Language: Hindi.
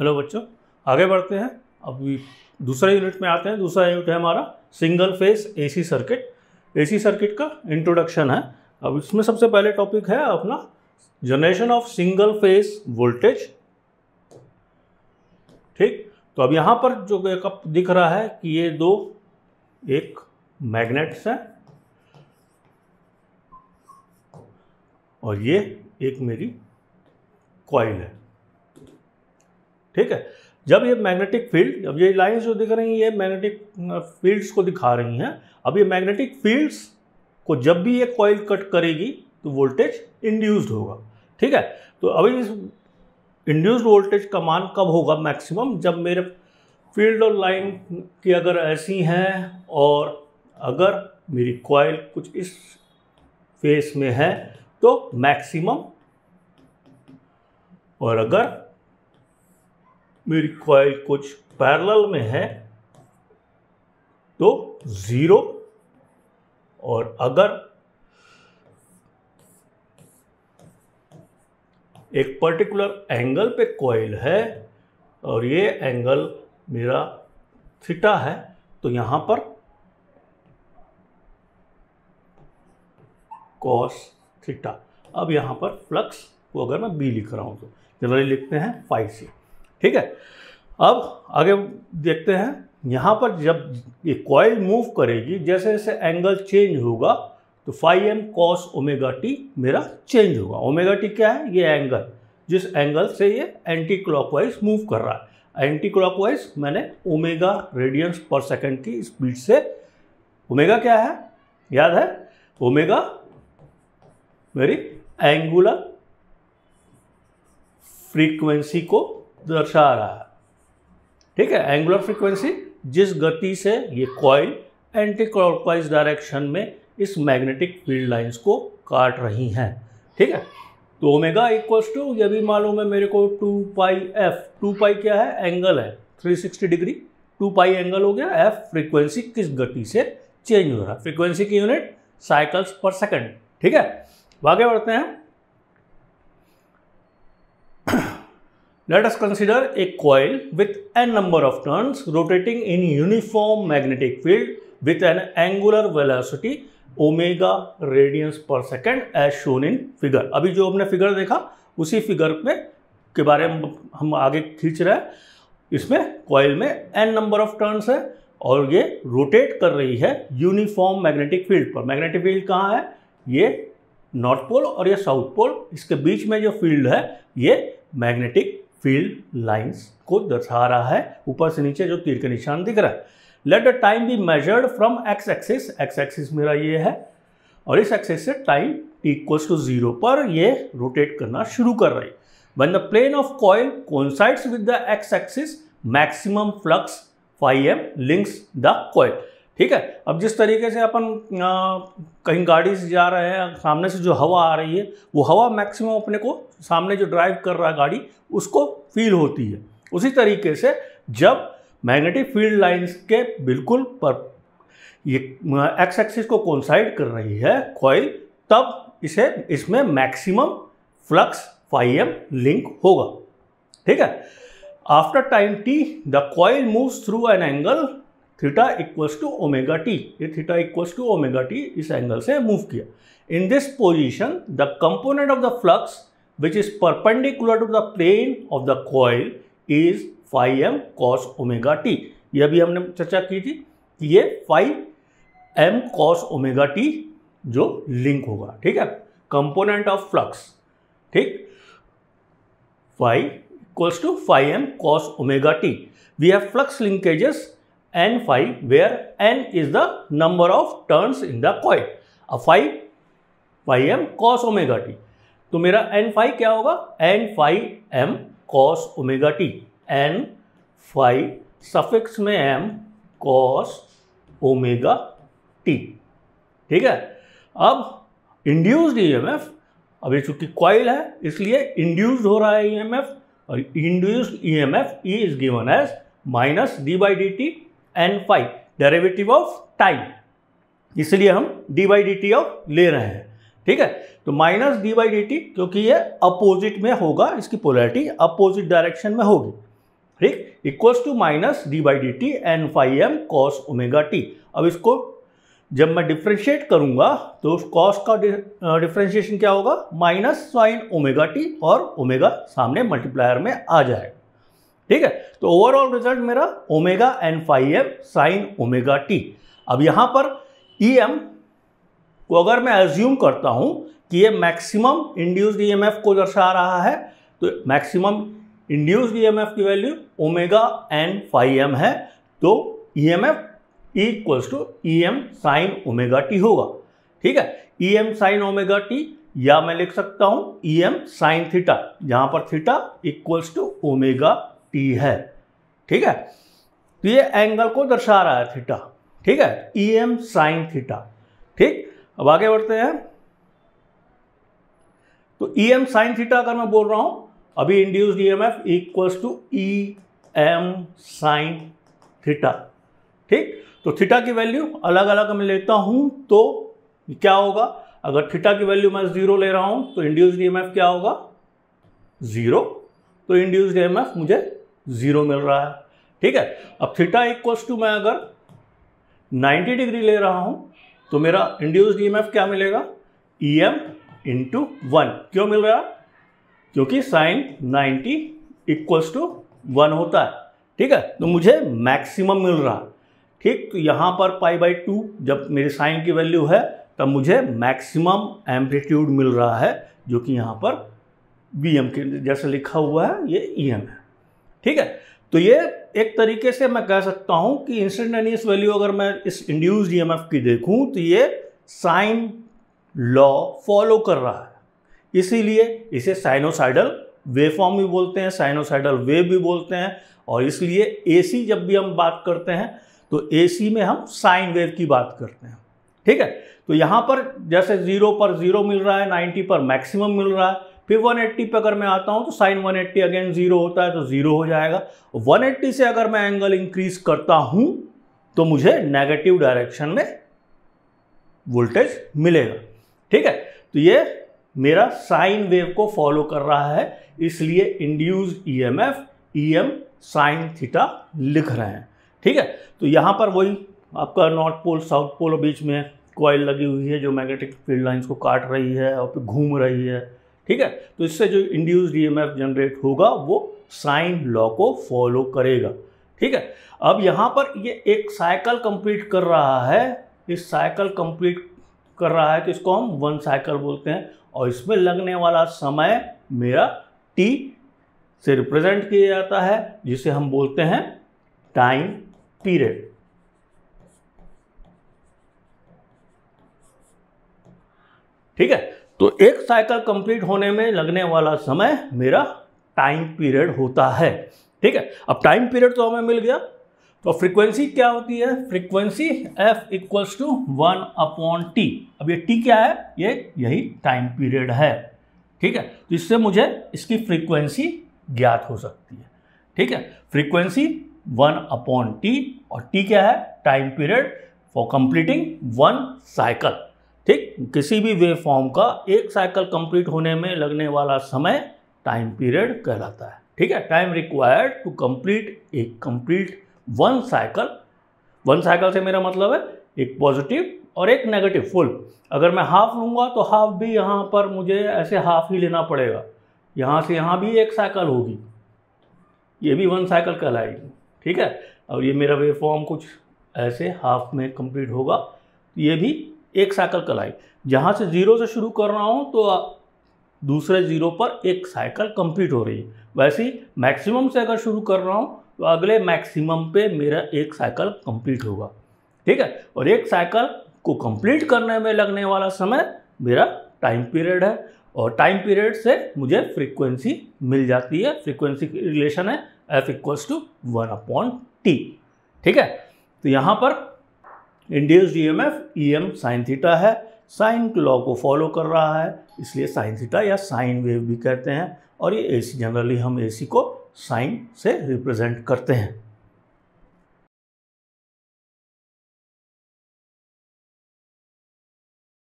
हेलो बच्चों आगे बढ़ते हैं अब दूसरे यूनिट में आते हैं दूसरा यूनिट है हमारा single phase AC circuit AC circuit का इंट्रोडक्शन है अब इसमें सबसे पहले टॉपिक है अपना generation of single phase voltage ठीक तो अब यहाँ पर जो एक दिख रहा है कि ये दो एक मैग्नेट्स हैं और ये एक मेरी कॉइल है ठीक है जब ये मैग्नेटिक फील्ड अब ये लाइंस जो दिख रही हैं ये मैग्नेटिक फील्ड्स को दिखा रही हैं अब ये मैग्नेटिक फील्ड्स को जब भी ये कॉइल कट करेगी तो वोल्टेज इंड्यूस्ड होगा ठीक है तो अभी इस इंड्यूस्ड वोल्टेज का मान कब होगा मैक्सिमम जब मेरे फील्ड और लाइन की अगर ऐसी हैं और अगर मेरी कॉइल कुछ इस फेस में है तो मैक्सिमम और अगर मेरी कॉइल कुछ पैरेलल में है तो ज़ीरो और अगर एक पर्टिकुलर एंगल पे कॉइल है और ये एंगल मेरा थीटा है तो यहाँ पर कॉस थीटा अब यहाँ पर फ्लक्स को अगर मैं बी लिख रहा हूँ तो जनरली लिखते हैं फाइव सी ठीक है अब आगे देखते हैं यहाँ पर जब ये कॉयल मूव करेगी जैसे जैसे एंगल चेंज होगा तो phi m cos omega t मेरा चेंज होगा ओमेगा टी क्या है ये एंगल जिस एंगल से ये एंटी क्लॉकवाइज मूव कर रहा है एंटी क्लॉकवाइज मैंने ओमेगा रेडियंस पर सेकंड की स्पीड से ओमेगा क्या है याद है ओमेगा मेरी एंगुलर फ्रीक्वेंसी को दर्शा रहा है ठीक है एंगुलर फ्रीक्वेंसी जिस गति से ये कॉइल एंटी क्लॉकवाइज डायरेक्शन में इस मैग्नेटिक फील्ड लाइंस को काट रही हैं ठीक है तो ओमेगा इक्वल्स टू ये भी मालूम है मेरे को two pi f two pi क्या है एंगल है 360 डिग्री टू पाई एंगल हो गया एफ फ्रीक्वेंसी किस गति से चेंज हो रहा है फ्रीक्वेंसी की यूनिट साइकिल्स पर सेकेंड ठीक है आगे बढ़ते हैं let us consider a coil with n number of turns rotating in uniform magnetic field with an angular velocity omega radians per second as shown in figure अभी जो हमने फिगर देखा उसी फिगर में के बारे में हम आगे खींच रहे हैं इसमें कॉयल में एन नंबर ऑफ टर्न्स है और ये रोटेट कर रही है यूनिफॉर्म मैग्नेटिक फील्ड पर मैग्नेटिक फील्ड कहाँ है ये नॉर्थ पोल और ये साउथ पोल इसके बीच में जो फील्ड है ये मैग्नेटिक फील्ड लाइंस को दर्शा रहा है ऊपर से नीचे जो तीर के निशान दिख रहा है let the time be measured from x axis x axis मेरा ये है और इस एक्सिस से time t equals to zero पर ये रोटेट करना शुरू कर रही when the plane of coil coincides with the x axis maximum flux phi m links the coil ठीक है अब जिस तरीके से अपन कहीं गाड़ी से जा रहे हैं सामने से जो हवा आ रही है वो हवा मैक्सिमम अपने को सामने जो ड्राइव कर रहा है गाड़ी उसको फील होती है उसी तरीके से जब मैग्नेटिक फील्ड लाइंस के बिल्कुल पर ये एक्स एक्सिस को कॉन्साइड कर रही है कॉइल तब इसे इसमें maximum flux phi m link होगा ठीक है after time t the coil moves through an angle theta equals to omega t ये theta equals to omega t इस एंगल से मूव किया in this position the component of the flux which is perpendicular to the plane of the coil is phi m cos omega t यह भी हमने चर्चा की थी कि ये phi m cos omega t जो लिंक होगा ठीक है कंपोनेंट ऑफ फ्लक्स ठीक phi equals to phi m cos omega t we have flux linkages n where n is the number of turns in the coil. अब phi phi m cos omega t तो मेरा एन फाइव क्या होगा n phi m cos omega t n phi suffix में एम कॉस ओमेगा टी ठीक है अब इंड्यूस्ड ईएमएफ एफ अभी चूंकि क्वाइल है इसलिए इंड्यूस्ड हो रहा है ईएमएफ e और induced EMF e is given as minus d by d t n phi derivative of time इसलिए हम d by d t of ले रहे हैं ठीक है तो minus d by d t क्योंकि ये अपोजिट में होगा इसकी पोलैरिटी अपोजिट डायरेक्शन में होगी ठीक equals to minus d by d t n phi m cos omega t अब इसको जब मैं डिफ्रेंशिएट करूंगा तो उस कॉस का डिफ्रेंशिएशन क्या होगा माइनस साइन ओमेगा टी और ओमेगा सामने मल्टीप्लायर में आ जाएगा ठीक है तो ओवरऑल रिजल्ट मेरा omega n phi f sine omega t अब यहां पर ई e एम को अगर मैं एज्यूम करता हूं कि ये मैक्सिमम इंड्यूस्ड ईएमएफ को दर्शा रहा है तो मैक्सिमम इंड्यूस्ड ईएमएफ की value omega n phi m है तो EMF equals to e M sine omega t होगा ठीक है e M sine omega t या मैं लिख सकता हूं ई एम साइन थीटा जहां पर theta equals to omega t है ठीक है तो ये एंगल को दर्शा रहा है थीटा ठीक है ई एम साइन थीटा ठीक अब आगे बढ़ते हैं तो ई एम साइन थीटा अगर मैं बोल रहा हूं अभी induce E M F equals to e M sine theta ठीक तो थीटा की वैल्यू अलग अलग मैं लेता हूं तो क्या होगा अगर थीटा की वैल्यू मैं जीरो ले रहा हूं तो इंड्यूस ई एम एफ क्या होगा जीरो तो इंड्यूस ई एम एफ मुझे ज़ीरो मिल रहा है ठीक है अब थीटा इक्वल्स टू मैं अगर 90 डिग्री ले रहा हूं तो मेरा इंड्यूस्ड ईएमएफ क्या मिलेगा ई एम इंटू वन क्यों मिल रहा क्योंकि साइन 90 इक्वल्स टू वन होता है ठीक है तो मुझे मैक्सिमम मिल रहा ठीक तो यहाँ पर पाई बाई टू जब मेरे साइन की वैल्यू है तब मुझे मैक्सिमम एम्पलीट्यूड मिल रहा है जो कि यहाँ पर बी एम के जैसे लिखा हुआ है ये ई एम है ठीक है तो ये एक तरीके से मैं कह सकता हूं कि इंस्टेंटेनियस वैल्यू अगर मैं इस इंड्यूस ईएमएफ की देखूं तो ये साइन लॉ फॉलो कर रहा है इसीलिए इसे साइनोसाइडल फॉर्म भी बोलते हैं साइनोसाइडल वेव भी बोलते हैं और इसलिए एसी जब भी हम बात करते हैं तो एसी में हम साइन वेव की बात करते हैं ठीक है तो यहाँ पर जैसे जीरो पर जीरो मिल रहा है नाइन्टी पर मैक्सिमम मिल रहा है फिर 180 पे अगर मैं आता हूं तो साइन 180 अगेन जीरो होता है तो जीरो हो जाएगा 180 से अगर मैं एंगल इंक्रीज करता हूं तो मुझे नेगेटिव डायरेक्शन में वोल्टेज मिलेगा ठीक है तो ये मेरा साइन वेव को फॉलो कर रहा है इसलिए induced EMF EM sine theta लिख रहे हैं ठीक है तो यहाँ पर वही आपका नॉर्थ पोल साउथ पोल बीच में कॉयल लगी हुई है जो मैग्नेटिक फील्ड लाइंस को काट रही है और फिर घूम रही है ठीक है तो इससे जो इंड्यूस्ड ईएमएफ जनरेट होगा वो साइन लॉ को फॉलो करेगा ठीक है अब यहाँ पर ये एक साइकिल कंप्लीट कर रहा है इस साइकिल कंप्लीट कर रहा है तो इसको हम वन साइकिल बोलते हैं और इसमें लगने वाला समय मेरा टी से रिप्रेजेंट किया जाता है जिसे हम बोलते हैं टाइम पीरियड तो एक साइकिल कंप्लीट होने में लगने वाला समय मेरा टाइम पीरियड होता है ठीक है अब टाइम पीरियड तो हमें मिल गया तो फ्रीक्वेंसी क्या होती है frequency f equals to one upon T अब ये टी क्या है ये यही टाइम पीरियड है ठीक है तो इससे मुझे इसकी फ्रीक्वेंसी ज्ञात हो सकती है ठीक है फ्रीक्वेंसी वन अपॉन टी और टी क्या है time period for completing one cycle ठीक किसी भी वेव फॉर्म का एक साइकिल कंप्लीट होने में लगने वाला समय टाइम पीरियड कहलाता है ठीक है टाइम रिक्वायर्ड टू कंप्लीट एक complete one cycle one cycle से मेरा मतलब है एक पॉजिटिव और एक नेगेटिव फुल अगर मैं हाफ लूँगा तो हाफ भी यहाँ पर मुझे ऐसे हाफ ही लेना पड़ेगा यहाँ से यहाँ भी एक साइकिल होगी ये भी वन साइकिल कहलाएगी ठीक है और ये मेरा वेव फॉर्म कुछ ऐसे हाफ में कंप्लीट होगा ये भी एक साइकिल कलाई जहाँ से ज़ीरो से शुरू कर रहा हूँ तो दूसरे ज़ीरो पर एक साइकिल कंप्लीट हो रही है वैसे ही मैक्सिमम से अगर शुरू कर रहा हूँ तो अगले मैक्सिमम पे मेरा एक साइकिल कंप्लीट होगा ठीक है और एक साइकिल को कंप्लीट करने में लगने वाला समय मेरा टाइम पीरियड है और टाइम पीरियड से मुझे फ्रीक्वेंसी मिल जाती है फ्रीक्वेंसी की रिलेशन है F equals to one upon T ठीक है तो यहाँ पर F E M sine theta है साइन लॉ को फॉलो कर रहा है इसलिए साइन थीटा या साइन वेव भी कहते हैं और ये एसी जनरली हम एसी को साइन से रिप्रेजेंट करते हैं